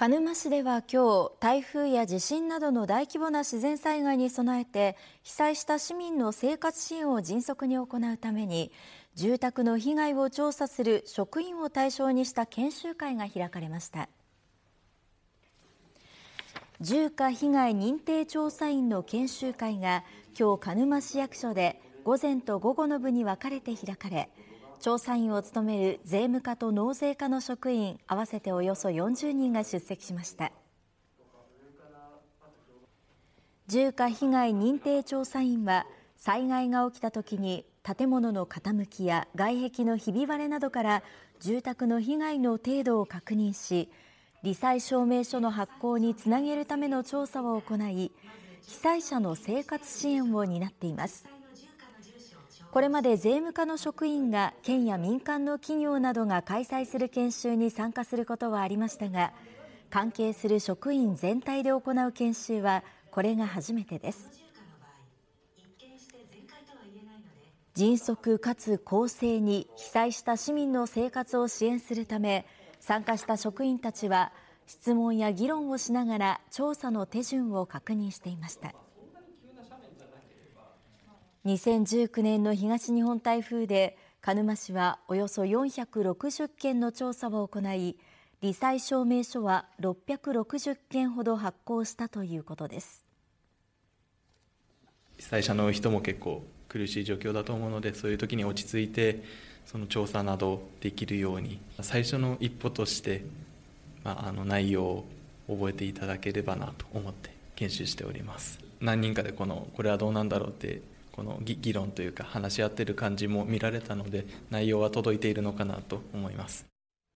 鹿沼市では今日台風や地震などの大規模な自然災害に備えて被災した市民の生活支援を迅速に行うために住宅の被害を調査する職員を対象にした研修会が開かれました住家被害認定調査員の研修会が今日鹿沼市役所で午前と午後の部に分かれて開かれ調査員を務める税務課と納税課の職員合わせておよそ40人が出席しました重火被害認定調査員は災害が起きた時に建物の傾きや外壁のひび割れなどから住宅の被害の程度を確認し罹災証明書の発行につなげるための調査を行い被災者の生活支援を担っています。これまで税務課の職員が県や民間の企業などが開催する研修に参加することはありましたが関係する職員全体で行う研修はこれが初めてです迅速かつ公正に被災した市民の生活を支援するため参加した職員たちは質問や議論をしながら調査の手順を確認していました。2019年の東日本台風で鹿沼市はおよそ460件の調査を行い罹災証明書は660件ほど発行したということです被災者の人も結構苦しい状況だと思うのでそういう時に落ち着いてその調査などできるように最初の一歩として、まあ、あの内容を覚えていただければなと思って研修しております何人かでこのこれはどうなんだろうってこの議論というか話し合ってる感じも見られたので内容は届いているのかなと思います。